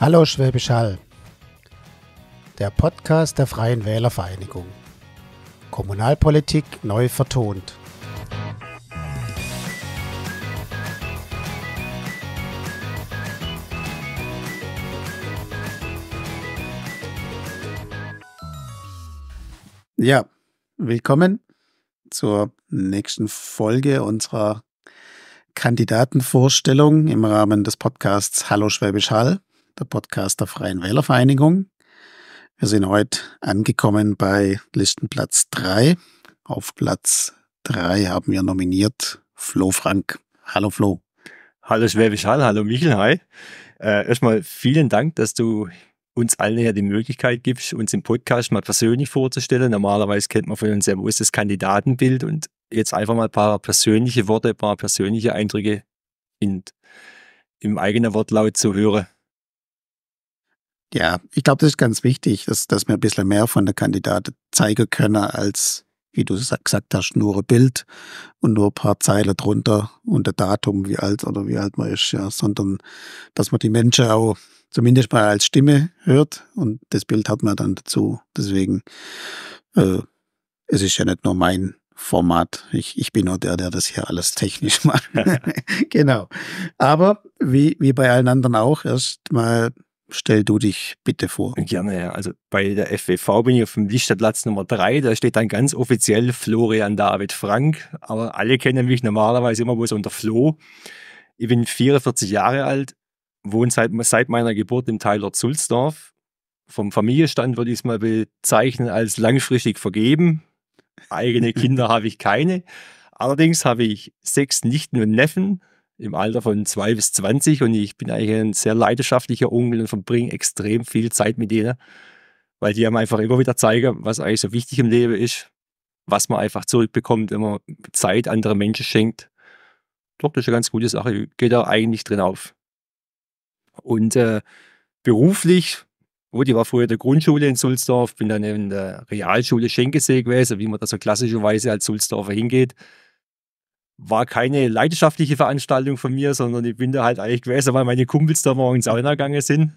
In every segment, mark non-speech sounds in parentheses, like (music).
Hallo Schwäbisch Hall, der Podcast der Freien Wählervereinigung. Kommunalpolitik neu vertont. Ja, willkommen zur nächsten Folge unserer Kandidatenvorstellung im Rahmen des Podcasts Hallo Schwäbisch Hall der Podcast der Freien Wählervereinigung. Wir sind heute angekommen bei Listenplatz 3. Auf Platz 3 haben wir nominiert Flo Frank. Hallo Flo. Hallo Schwäbisch Hall, hallo Michel, hi. Äh, erstmal vielen Dank, dass du uns allen ja die Möglichkeit gibst, uns im Podcast mal persönlich vorzustellen. Normalerweise kennt man von uns ja bloß das Kandidatenbild und jetzt einfach mal ein paar persönliche Worte, ein paar persönliche Eindrücke in, im eigenen Wortlaut zu hören. Ja, ich glaube, das ist ganz wichtig, dass, dass wir ein bisschen mehr von der Kandidaten zeigen können, als, wie du gesagt hast, nur ein Bild und nur ein paar Zeilen drunter und ein Datum, wie alt oder wie alt man ist, ja, sondern dass man die Menschen auch zumindest mal als Stimme hört und das Bild hat man dann dazu. Deswegen, äh, es ist ja nicht nur mein Format. Ich, ich bin nur der, der das hier alles technisch (laughs) macht. (laughs) genau. Aber wie, wie bei allen anderen auch, erst mal Stell du dich bitte vor. Gerne, ja. Also bei der FWV bin ich auf dem Lichtstadtplatz Nummer 3. Da steht dann ganz offiziell Florian David Frank. Aber alle kennen mich normalerweise immer bloß unter Flo. Ich bin 44 Jahre alt, wohne seit, seit meiner Geburt im Teilort Sulzdorf. Vom Familienstand würde ich es mal bezeichnen als langfristig vergeben. Eigene (laughs) Kinder habe ich keine. Allerdings habe ich sechs Nichten und Neffen, im Alter von zwei bis zwanzig und ich bin eigentlich ein sehr leidenschaftlicher Onkel und verbringe extrem viel Zeit mit denen, weil die haben einfach immer wieder zeigen, was eigentlich so wichtig im Leben ist, was man einfach zurückbekommt, wenn man Zeit anderen Menschen schenkt. Doch, das ist eine ganz gute Sache, geht da eigentlich drin auf. Und äh, beruflich, wo oh, die war früher in der Grundschule in Sulzdorf, bin dann in der Realschule Schenkesee gewesen, wie man da so klassischerweise als Sulzdorfer hingeht war keine leidenschaftliche Veranstaltung von mir, sondern ich bin da halt eigentlich gewesen, weil meine Kumpels da morgens Sauna gegangen sind.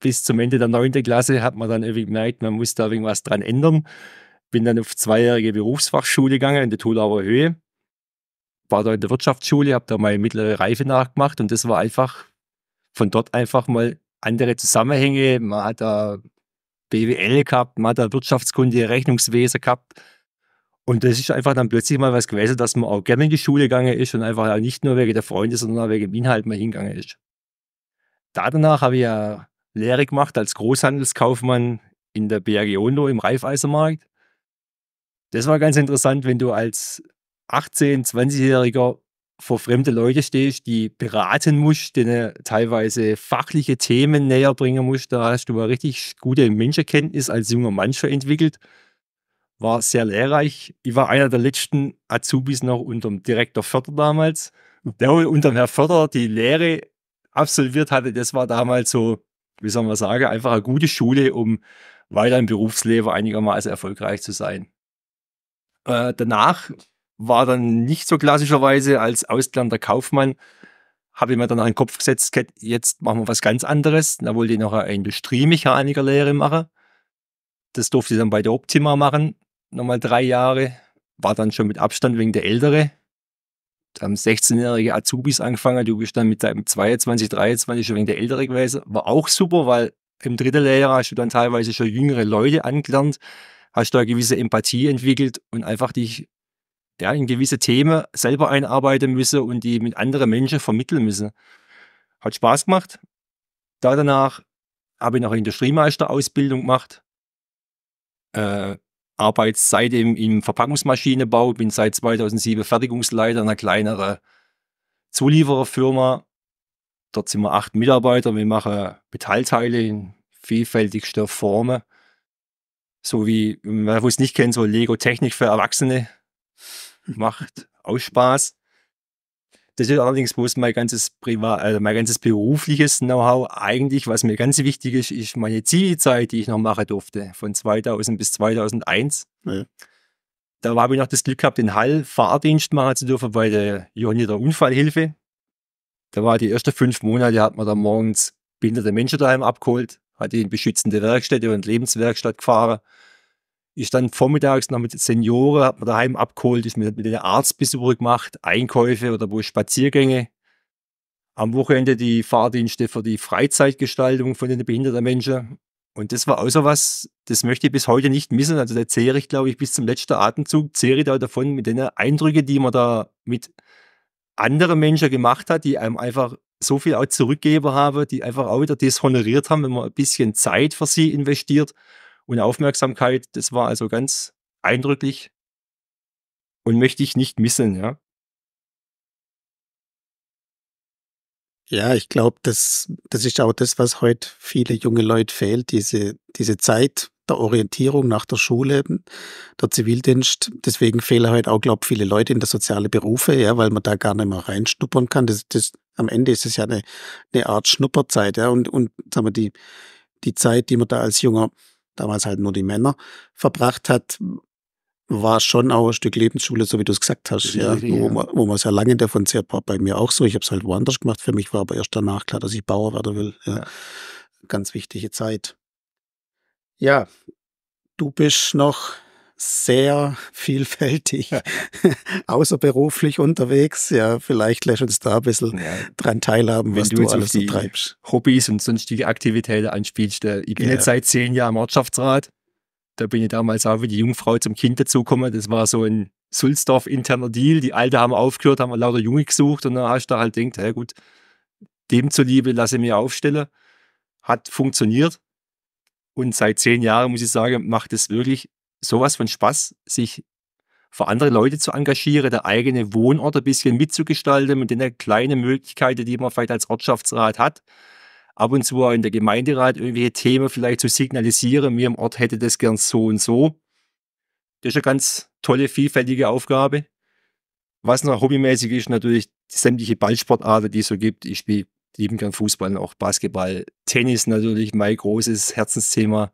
Bis zum Ende der 9. Klasse hat man dann irgendwie gemerkt, man muss da irgendwas dran ändern. Bin dann auf zweijährige Berufsfachschule gegangen in der Tulauer Höhe. War da in der Wirtschaftsschule, habe da meine mittlere Reife nachgemacht und das war einfach von dort einfach mal andere Zusammenhänge. Man hat da BWL gehabt, man hat da Wirtschaftskunde, Rechnungswesen gehabt und das ist einfach dann plötzlich mal was gewesen, dass man auch gerne in die Schule gegangen ist und einfach nicht nur wegen der Freunde, sondern auch wegen dem Inhalt mal hingegangen ist. Da danach habe ich ja Lehre gemacht als Großhandelskaufmann in der BRG Hondo im Reifeisenmarkt. Das war ganz interessant, wenn du als 18-, 20-Jähriger vor fremde Leute stehst, die beraten musst, denen teilweise fachliche Themen näher bringen musst. Da hast du mal richtig gute Menschenkenntnis als junger Mann schon entwickelt war sehr lehrreich. Ich war einer der letzten Azubis noch unter dem Direktor Förder damals. Der unter dem Herr Förder die Lehre absolviert hatte, das war damals so, wie soll man sagen, einfach eine gute Schule, um weiter im Berufsleben einigermaßen erfolgreich zu sein. Äh, danach war dann nicht so klassischerweise als ausgelernter Kaufmann, habe ich mir dann an den Kopf gesetzt, jetzt machen wir was ganz anderes. Da wollte ich noch eine Industriemechanikerlehre machen. Das durfte ich dann bei der Optima machen nochmal drei Jahre, war dann schon mit Abstand wegen der Ältere. Da haben 16-jährige Azubis angefangen, du bist dann mit deinem 22, 23 schon wegen der Ältere gewesen. War auch super, weil im dritten Lehrjahr hast du dann teilweise schon jüngere Leute angelernt, hast da eine gewisse Empathie entwickelt und einfach dich ja, in gewisse Themen selber einarbeiten müssen und die mit anderen Menschen vermitteln müssen. Hat Spaß gemacht. Da danach habe ich noch eine Industriemeister-Ausbildung gemacht. Äh, arbeite seitdem im, im Verpackungsmaschinenbau, bin seit 2007 Fertigungsleiter einer kleineren Zuliefererfirma. Dort sind wir acht Mitarbeiter. Wir machen Metallteile in vielfältigster Formen. So wie, wer es nicht kennt, so Lego-Technik für Erwachsene. Macht auch Spaß. Das ist allerdings bloß mein ganzes Privat, also mein ganzes berufliches Know-how. Eigentlich, was mir ganz wichtig ist, ist meine Zielzeit, die ich noch machen durfte, von 2000 bis 2001. Ja. Da habe ich noch das Glück gehabt, den Hall-Fahrdienst machen zu dürfen bei der Johanniter Unfallhilfe. Da war die ersten fünf Monate, hat man da morgens behinderte Menschen daheim abgeholt, hat die in beschützende Werkstätte und Lebenswerkstatt gefahren ich stand vormittags noch mit Senioren, hab mir daheim abgeholt, ich mit, mit den Arztbesuche gemacht, Einkäufe oder wohl Spaziergänge. Am Wochenende die Fahrdienste für die Freizeitgestaltung von den behinderten Menschen. Und das war außer was, das möchte ich bis heute nicht missen. Also da zehre ich, glaube ich, bis zum letzten Atemzug, zehre ich da davon mit den Eindrücken, die man da mit anderen Menschen gemacht hat, die einem einfach so viel auch zurückgeben haben, die einfach auch wieder deshonoriert haben, wenn man ein bisschen Zeit für sie investiert und Aufmerksamkeit. Das war also ganz eindrücklich und möchte ich nicht missen, ja. Ja, ich glaube, das, das ist auch das, was heute viele junge Leute fehlt, diese, diese Zeit der Orientierung nach der Schule, der Zivildienst. Deswegen fehlen heute auch, glaube ich, viele Leute in der sozialen Berufe, ja, weil man da gar nicht mehr reinschnuppern kann. Das, das, am Ende ist es ja eine, eine Art Schnupperzeit, ja. Und, und sagen wir, die, die Zeit, die man da als junger damals halt nur die Männer, verbracht hat, war schon auch ein Stück Lebensschule, so wie du es gesagt hast, ja, ja. wo, man, wo man sehr lange davon zehrt, war bei mir auch so. Ich habe es halt woanders gemacht. Für mich war aber erst danach klar, dass ich Bauer werden will. Ja. ja. Ganz wichtige Zeit. Ja, du bist noch sehr (laughs) vielfältig, ja. (laughs) außerberuflich unterwegs. Ja, vielleicht lässt uns da ein bisschen ja. dran teilhaben, Wenn was du, du alles so treibst. Hobbys und sonstige Aktivitäten anspielst. Äh, ich bin ja. jetzt seit zehn Jahren im Ortschaftsrat. Da bin ich damals auch wie die Jungfrau zum Kind dazugekommen. Das war so ein Sulzdorf interner Deal. Die Alte haben aufgehört, haben lauter Junge gesucht und dann hast du da halt gedacht, hey gut, dem zuliebe lasse ich mir aufstellen. Hat funktioniert. Und seit zehn Jahren, muss ich sagen, macht es wirklich sowas von Spaß, sich für andere Leute zu engagieren, der eigene Wohnort ein bisschen mitzugestalten mit den kleinen Möglichkeiten, die man vielleicht als Ortschaftsrat hat. Ab und zu auch in der Gemeinderat irgendwelche Themen vielleicht zu signalisieren, mir im Ort hätte das gern so und so. Das ist eine ganz tolle, vielfältige Aufgabe. Was noch hobbymäßig ist, natürlich sämtliche Ballsportarten, die es so gibt. Ich spiele lieben gern Fußball, auch Basketball, Tennis natürlich, mein großes Herzensthema.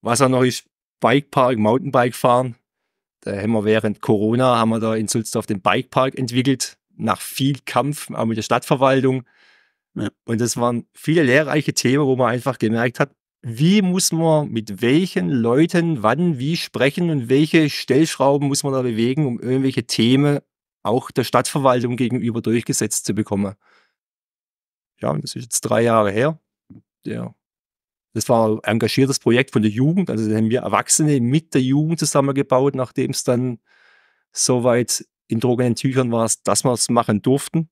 Was auch noch ist, Bikepark, Mountainbike fahren. Da haben wir während Corona, haben wir da in Sulzdorf den Bikepark entwickelt, nach viel Kampf, auch mit der Stadtverwaltung. Ja. Und das waren viele lehrreiche Themen, wo man einfach gemerkt hat, wie muss man mit welchen Leuten wann wie sprechen und welche Stellschrauben muss man da bewegen, um irgendwelche Themen auch der Stadtverwaltung gegenüber durchgesetzt zu bekommen. Ja, und das ist jetzt drei Jahre her. Der das war ein engagiertes Projekt von der Jugend. Also haben wir Erwachsene mit der Jugend zusammengebaut, nachdem es dann soweit in trockenen Tüchern war, dass wir es machen durften.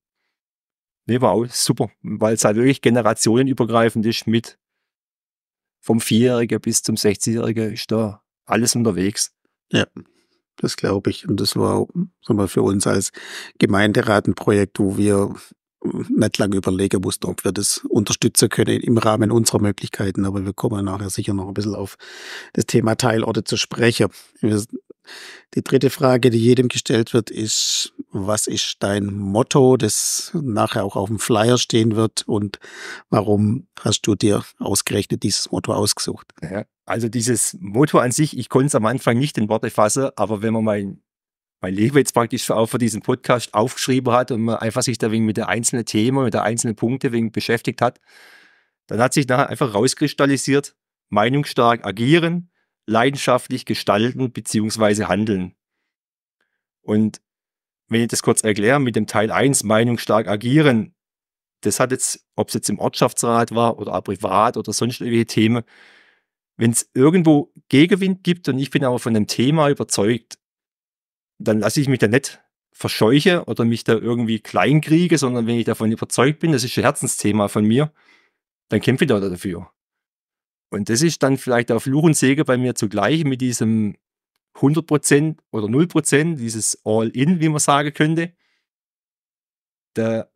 Nee, war auch super, weil es halt wirklich generationenübergreifend ist mit vom Vierjährigen bis zum 60-Jährigen ist da alles unterwegs. Ja, das glaube ich. Und das war, sagen wir, für uns als Gemeinderatenprojekt, wo wir nicht lange überlegen mussten, ob wir das unterstützen können im Rahmen unserer Möglichkeiten. Aber wir kommen nachher sicher noch ein bisschen auf das Thema Teilorte zu sprechen. Die dritte Frage, die jedem gestellt wird, ist, was ist dein Motto, das nachher auch auf dem Flyer stehen wird und warum hast du dir ausgerechnet dieses Motto ausgesucht? also dieses Motto an sich, ich konnte es am Anfang nicht in Worte fassen, aber wenn man mal weil Lewe jetzt praktisch auch für diesen Podcast aufgeschrieben hat und man einfach sich da wegen mit der einzelnen Themen, mit der einzelnen Punkte wegen beschäftigt hat, dann hat sich nachher einfach rauskristallisiert, meinungsstark agieren, leidenschaftlich gestalten bzw. handeln. Und wenn ich das kurz erkläre, mit dem Teil 1, meinungsstark agieren, das hat jetzt, ob es jetzt im Ortschaftsrat war oder auch privat oder sonst irgendwelche Themen, wenn es irgendwo Gegenwind gibt und ich bin aber von dem Thema überzeugt, dann lasse ich mich da nicht verscheuche oder mich da irgendwie kleinkriege, sondern wenn ich davon überzeugt bin, das ist ein Herzensthema von mir, dann kämpfe ich da dafür. Und das ist dann vielleicht auf Fluch und Säge bei mir zugleich mit diesem 100% oder 0%, dieses All-In, wie man sagen könnte. Da,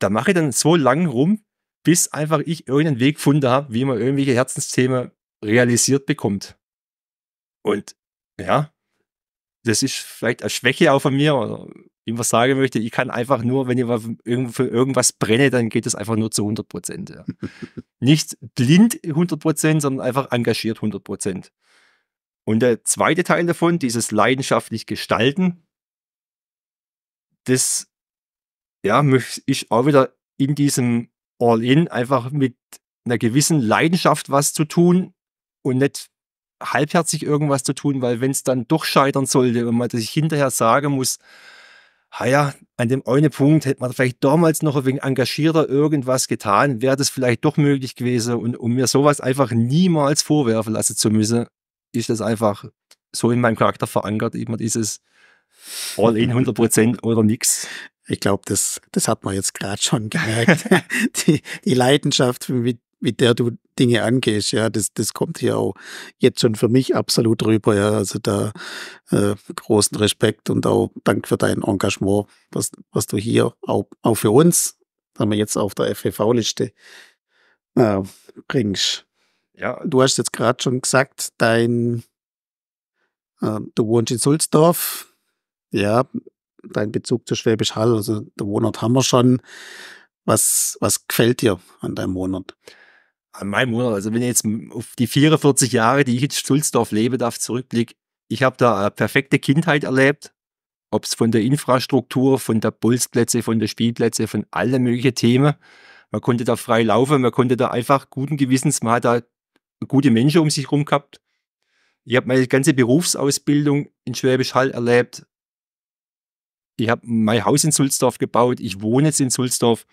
da mache ich dann so lang rum, bis einfach ich irgendeinen Weg gefunden habe, wie man irgendwelche Herzensthemen realisiert bekommt. Und ja, das ist vielleicht eine Schwäche auch von mir oder wie man sagen möchte. Ich kann einfach nur, wenn ich für irgendwas brenne, dann geht es einfach nur zu 100 Prozent. Ja. (laughs) Nicht blind 100 Prozent, sondern einfach engagiert 100 Prozent. Und der zweite Teil davon, dieses leidenschaftlich gestalten, das ja, möchte ich auch wieder in diesem All-In einfach mit einer gewissen Leidenschaft was zu tun und nicht halbherzig irgendwas zu tun, weil wenn es dann doch scheitern sollte und man sich hinterher sagen muss, naja, ah an dem einen Punkt hätte man vielleicht damals noch ein wenig engagierter irgendwas getan, wäre das vielleicht doch möglich gewesen. Und um mir sowas einfach niemals vorwerfen lassen zu müssen, ist das einfach so in meinem Charakter verankert, immer dieses All in 100% oder nix. Ich glaube, das, das hat man jetzt gerade schon gemerkt. (laughs) die, die Leidenschaft, mit wie der du Dinge angehst, ja, das, das kommt hier auch jetzt schon für mich absolut rüber, ja. Also da äh, großen Respekt und auch Dank für dein Engagement, was, was du hier auch, auch für uns, haben wir jetzt auf der FFV-Liste äh, bringst. Ja. Du hast jetzt gerade schon gesagt, dein äh, du wohnst in Sulzdorf, ja, dein Bezug zu Schwäbisch Hall, also der Wohnort haben wir schon. Was, was gefällt dir an deinem Wohnort? an meinem Monat, also wenn ich jetzt auf die 44 Jahre, die ich in Stulzdorf lebe, darf zurückblick, ich habe da eine perfekte Kindheit erlebt, ob es von der Infrastruktur, von der Bolzplätze, von der Spielplätze, von allen möglichen Themen. Man konnte da frei laufen, man konnte da einfach guten Gewissens, man hat da gute Menschen um sich herum gehabt. Ich habe meine ganze Berufsausbildung in Schwäbisch Hall erlebt. Ich habe mein Haus in Sulzdorf gebaut, ich wohne jetzt in Sulzdorf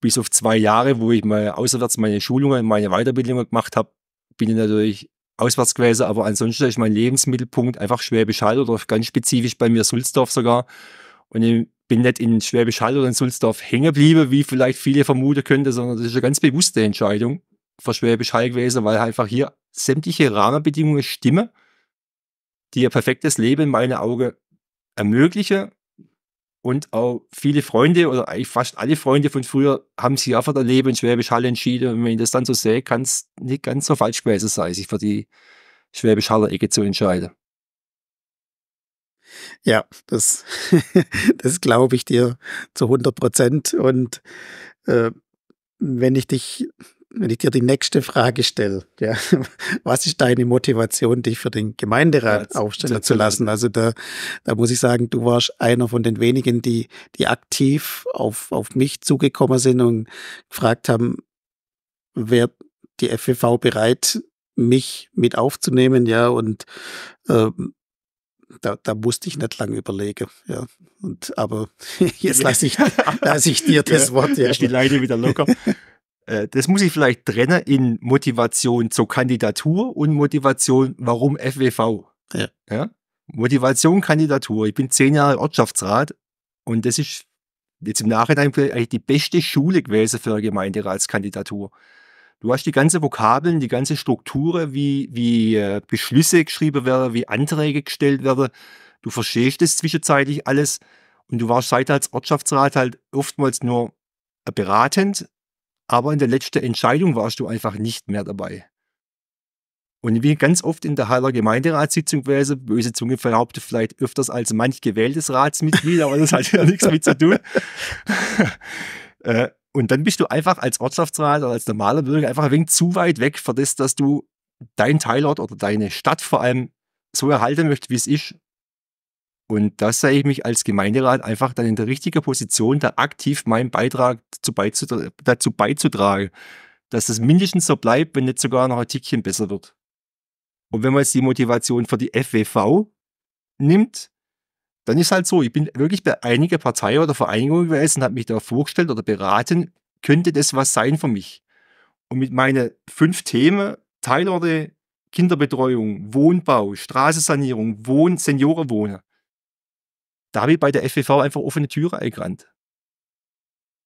bis auf zwei Jahre, wo ich mal außerwärts meine Schulungen, meine Weiterbildungen gemacht habe, bin ich natürlich auswärts gewesen, aber ansonsten ist mein Lebensmittelpunkt einfach Schwäbisch Hall oder ganz spezifisch bei mir Sulzdorf sogar. Und ich bin nicht in Schwäbisch Hall oder in Sulzdorf hängen geblieben, wie vielleicht viele vermuten könnten, sondern das ist eine ganz bewusste Entscheidung für Schwäbisch Hall gewesen, weil einfach hier sämtliche Rahmenbedingungen stimmen, die ein perfektes Leben in meinen Augen ermöglichen und auch viele Freunde oder eigentlich fast alle Freunde von früher haben sich auch für ihr Leben in Schwäbisch Hall entschieden. Und wenn ich das dann so sehe, kann es nicht ganz so falsch gewesen sein, sich für die Schwäbisch Haller Ecke zu entscheiden. Ja, das, (laughs) das glaube ich dir zu 100 Prozent. Und äh, wenn ich dich wenn ich dir die nächste Frage stelle, ja, (laughs) was ist deine Motivation, dich für den Gemeinderat ja, aufstellen zu lassen? Also da, da muss ich sagen, du warst einer von den wenigen, die, die aktiv auf, auf mich zugekommen sind und gefragt haben, wer die FWV bereit, mich mit aufzunehmen, ja, und ähm, da, da musste ich nicht lange überlegen. Ja. Und, aber (laughs) jetzt lasse ich, lasse ich dir das Wort. Ja. Ich die Leine wieder locker. (laughs) Äh, das muss ich vielleicht trennen in Motivation zur Kandidatur und Motivation, warum FWV. Ja. ja? Motivation, Kandidatur. Ich bin zehn Jahre Ortschaftsrat und das ist jetzt im Nachhinein eigentlich die beste Schule gewesen für eine Gemeinderatskandidatur. Du hast die ganze Vokabeln, die ganze Struktur, wie, wie äh, Beschlüsse geschrieben werden, wie Anträge gestellt werden. Du verstehst das zwischenzeitlich alles und du warst seit als Ortschaftsrat halt oftmals nur äh, beratend aber in der letzten Entscheidung warst du einfach nicht mehr dabei. Und wie ganz oft in der Haller Gemeinderatssitzung gewesen, böse Zunge verhauptet vielleicht öfters als manch gewähltes Ratsmitglied, aber das hat ja nichts damit zu tun. (laughs) Äh, und dann bist du einfach als Ortschaftsrat oder als normaler Bürger einfach ein wenig zu weit weg für das, dass du dein Teilort oder deine Stadt vor allem so erhalten möchtest, wie es ist und das sehe ich mich als Gemeinderat einfach dann in der richtigen Position, da aktiv meinen Beitrag dazu, beizutra dazu beizutragen, dass es mindestens so bleibt, wenn nicht sogar noch ein Tickchen besser wird. Und wenn man jetzt die Motivation für die FWV nimmt, dann ist halt so, ich bin wirklich bei einiger Partei oder Vereinigung gewesen, und habe mich da vorgestellt oder beraten, könnte das was sein für mich? Und mit meinen fünf Themen, Teilorte, Kinderbetreuung, Wohnbau, Straßensanierung, Wohn, Seniorenwohnen, da habe ich bei der FWV einfach offene Türe eingerannt.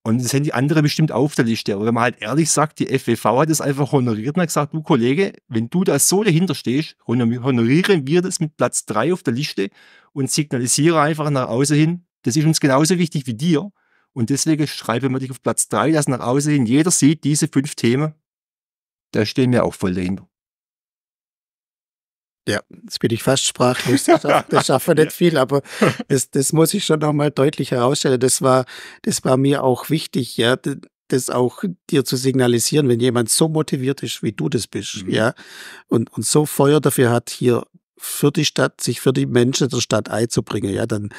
Und das hätten die anderen bestimmt auf der Liste. Aber wenn man halt ehrlich sagt, die FWV hat es einfach honoriert und hat gesagt, du Kollege, wenn du da so dahinter stehst, honorieren wir das mit Platz 3 auf der Liste und signalisiere einfach nach außen hin, das ist uns genauso wichtig wie dir. Und deswegen schreiben wir dich auf Platz 3, dass nach außen hin jeder sieht, diese fünf Themen, da stehen wir auch voll dahinter. Ja, jetzt bin ich fast sprachlos. Das (laughs) schaffe, das schaffe nicht viel, aber das, das muss ich schon nochmal deutlich herausstellen. Das war, das war mir auch wichtig, ja, das auch dir zu signalisieren, wenn jemand so motiviert ist, wie du das bist, mhm. ja, und, und so Feuer dafür hat, hier für die Stadt, sich für die Menschen der Stadt einzubringen, ja, dann,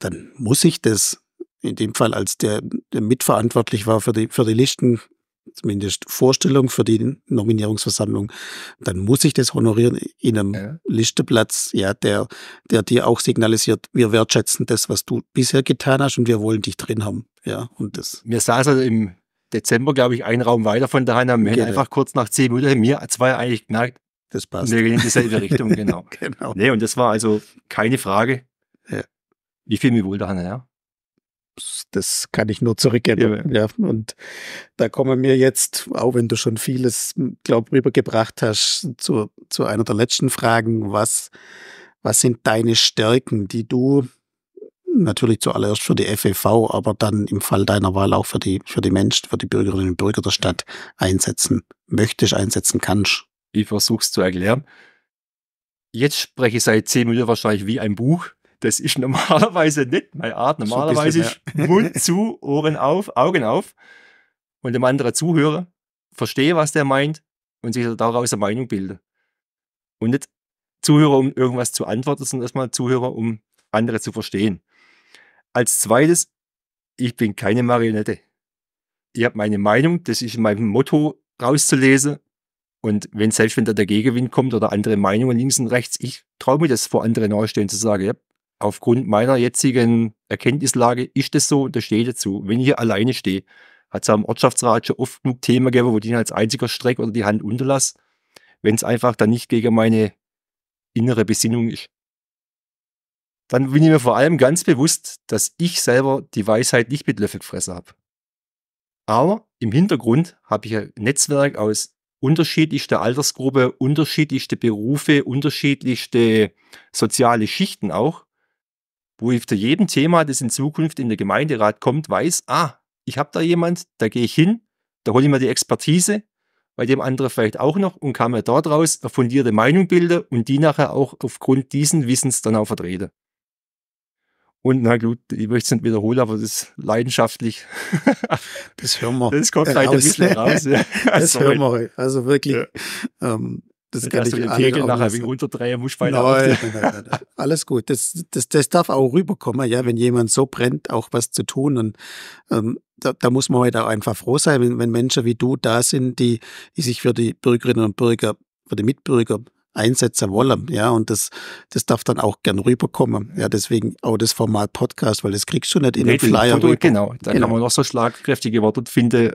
dann muss ich das in dem Fall, als der, der mitverantwortlich war für die, für die Listen, zumindest Vorstellung für die Nominierungsversammlung, dann muss ich das honorieren in einem ja. Listeplatz, ja, der, der dir auch signalisiert, wir wertschätzen das, was du bisher getan hast und wir wollen dich drin haben. Ja, und das. Mir saß also im Dezember, glaube ich, einen Raum weiter von daheim, haben genau. einfach kurz nach zehn Minuten mir zwei eigentlich gemerkt, das passt. Wir gehen in dieselbe Richtung, (laughs) genau. genau. Nee, und das war also keine Frage. Ja. Wie viel mir wohl daheim, ja das kann ich nur zurückgeben. Ja. ja. Und da kommen wir jetzt, auch wenn du schon vieles, hm, glaube ich, rübergebracht hast, zu, zu einer der letzten Fragen. Was, was sind deine Stärken, die du natürlich zuallererst für die FEV, aber dann im Fall deiner Wahl auch für die, für die Menschen, für die Bürgerinnen und Bürger der Stadt einsetzen möchtest, einsetzen kannst? Ich versuche es zu erklären. Jetzt spreche ich seit zehn Minuten wahrscheinlich wie ein Buch. Das ist (laughs) normalerweise nicht meine Art. Normalerweise ist Mund zu, Ohren auf, Augen auf und dem anderen zuhören, verstehe, was der meint und sich halt daraus eine Meinung bilden. Und nicht Zuhörer, um irgendwas zu antworten, sondern erstmal Zuhörer, um andere zu verstehen. Als zweites, ich bin keine Marionette. Ich habe meine Meinung, das ist mein Motto rauszulesen. Und wenn selbst wenn da der Gegenwind kommt oder andere Meinungen links und rechts, ich traue mir das vor anderen nahestehen zu sagen, ja, aufgrund meiner jetzigen Erkenntnislage ist es so und das steht dazu. Wenn ich hier alleine stehe, hat es am Ortschaftsrat schon oft genug Themen gegeben, wo ich ihn als einziger Streck oder die Hand unterlasse, wenn es einfach dann nicht gegen meine innere Besinnung ist. Dann bin ich mir vor allem ganz bewusst, dass ich selber die Weisheit nicht mit Löffel gefressen habe. Aber im Hintergrund habe ich ein Netzwerk aus unterschiedlichster Altersgruppe, unterschiedlichste Berufe, unterschiedlichste soziale Schichten auch, wo ich zu jedem Thema, das in Zukunft in den Gemeinderat kommt, weiß, ah, ich habe da jemand, da gehe ich hin, da hole ich mir die Expertise, bei dem anderen vielleicht auch noch und kann mir dort raus eine fundierte Meinung bilden und die nachher auch aufgrund diesen Wissens dann auch vertreten. Und na gut, ich möchte es nicht wiederholen, aber das ist leidenschaftlich. Das hören wir. Das kommt äh, leider ein bisschen raus. Ja. (laughs) Das Sorry. hören wir. Also wirklich. Ja. Ähm, das kann ich den Tegel nachher wegen runterdrehen, musst weiter (laughs) nein, nein, nein, Alles gut. Das, das, das darf auch rüberkommen, ja, wenn jemand so brennt, auch was zu tun. Und ähm, da, da muss man heute halt auch einfach froh sein, wenn, wenn Menschen wie du da sind, die, die sich für die Bürgerinnen und Bürger, für die Mitbürger einsetzen wollen. Ja, und das, das darf dann auch gern rüberkommen. Ja, deswegen auch das Format Podcast, weil das kriegst du nicht in den Flyer. Genau, rüber. Genau, da genau. kann man noch so schlagkräftige Worte finden,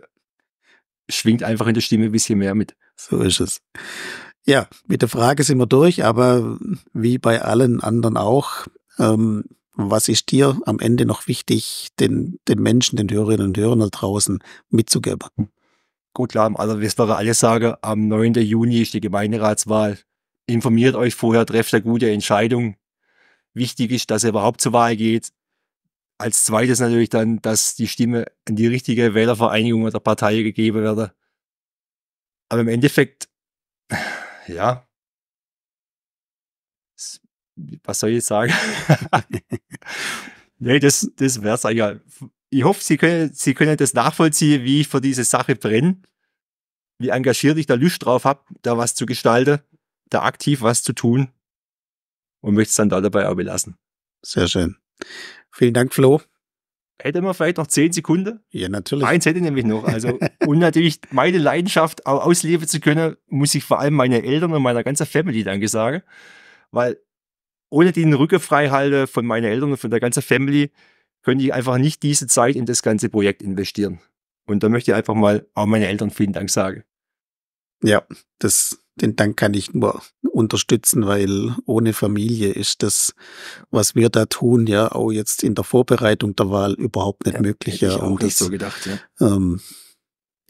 schwingt einfach in der Stimme ein bisschen mehr mit. So ist es. Ja, mit der Frage sind wir durch, aber wie bei allen anderen auch, ähm, was ist dir am Ende noch wichtig, den, den Menschen, den Hörerinnen und Hörern da draußen mitzugeben? Gut, klar, also das wäre alles sagen, am 9. Juni ist die Gemeinderatswahl. Informiert euch vorher, trefft eine gute Entscheidung. Wichtig ist, dass ihr überhaupt zur Wahl geht. Als zweites natürlich dann, dass die Stimme an die richtige Wählervereinigung oder Partei gegeben wird. Aber im Endeffekt ja, was soll ich sagen? (laughs) nee, das, das wäre es eigentlich. Ich hoffe, Sie können, Sie können das nachvollziehen, wie ich für diese Sache brenne, wie engagiert ich da Lust drauf habe, da was zu gestalten, da aktiv was zu tun und möchte es dann da dabei auch belassen. Sehr schön. Vielen Dank, Flo hätte man vielleicht noch zehn Sekunden. Ja, natürlich. Eins hätte ich nämlich noch. Also, und (laughs) natürlich meine Leidenschaft auch ausleben zu können, muss ich vor allem meine Eltern und meiner ganzen Family danke sagen. Weil ohne den Rücken von meinen Eltern und von der ganzen Family, könnte ich einfach nicht diese Zeit in das ganze Projekt investieren. Und da möchte ich einfach mal auch meine Eltern vielen Dank sagen. Ja, das den Dank kann ich nur unterstützen, weil ohne Familie ist das, was wir da tun, ja auch jetzt in der Vorbereitung der Wahl überhaupt nicht ja, möglich. ja, auch nicht so gedacht, ja. Ähm,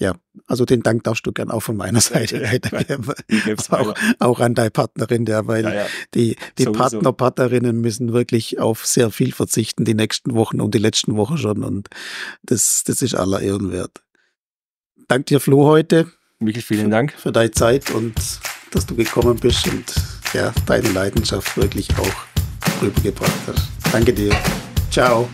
ja, also den Dank darfst du gern auch von meiner (laughs) Seite weitergeben. (laughs) auch, auch, an deine Partnerin, ja, weil ja, ja. die, die Partner, Partnerinnen müssen wirklich auf sehr viel verzichten, die nächsten Wochen und die letzten Wochen schon. Und das, das ist aller Ehrenwert. Dank dir, Flo, heute. Michael, vielen Dank. Für deine Zeit und dass du gekommen bist und ja, deine Leidenschaft wirklich auch rübergebracht hast. Danke dir. Ciao.